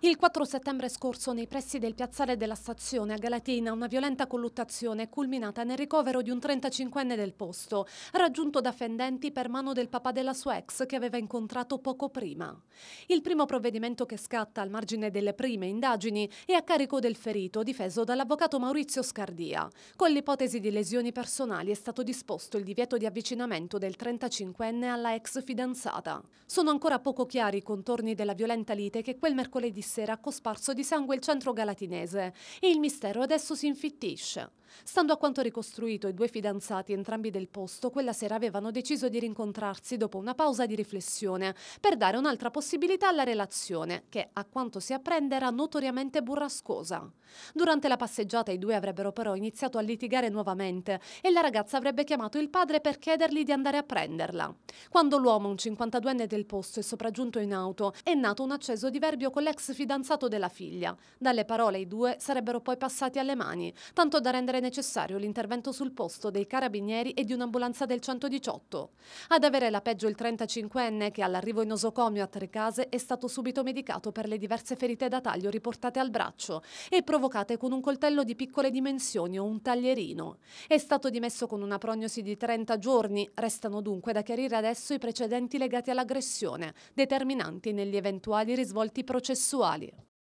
Il 4 settembre scorso, nei pressi del piazzale della stazione a Galatina, una violenta colluttazione è culminata nel ricovero di un 35enne del posto, raggiunto da fendenti per mano del papà della sua ex che aveva incontrato poco prima. Il primo provvedimento che scatta al margine delle prime indagini è a carico del ferito, difeso dall'avvocato Maurizio Scardia. Con l'ipotesi di lesioni personali è stato disposto il divieto di avvicinamento del 35enne alla ex fidanzata. Sono ancora poco chiari i contorni della violenta lite che quel mercoledì sera cosparso di sangue il centro galatinese e il mistero adesso si infittisce. Stando a quanto ricostruito, i due fidanzati, entrambi del posto, quella sera avevano deciso di rincontrarsi dopo una pausa di riflessione per dare un'altra possibilità alla relazione, che a quanto si apprende era notoriamente burrascosa. Durante la passeggiata i due avrebbero però iniziato a litigare nuovamente e la ragazza avrebbe chiamato il padre per chiedergli di andare a prenderla. Quando l'uomo, un 52enne del posto, è sopraggiunto in auto, è nato un acceso diverbio con l'ex fidanzato della figlia. Dalle parole i due sarebbero poi passati alle mani, tanto da rendere necessario l'intervento sul posto dei carabinieri e di un'ambulanza del 118. Ad avere la peggio il 35enne che all'arrivo in osocomio a Trecase è stato subito medicato per le diverse ferite da taglio riportate al braccio e provocate con un coltello di piccole dimensioni o un taglierino. È stato dimesso con una prognosi di 30 giorni, restano dunque da chiarire adesso i precedenti legati all'aggressione, determinanti negli eventuali risvolti processuali वा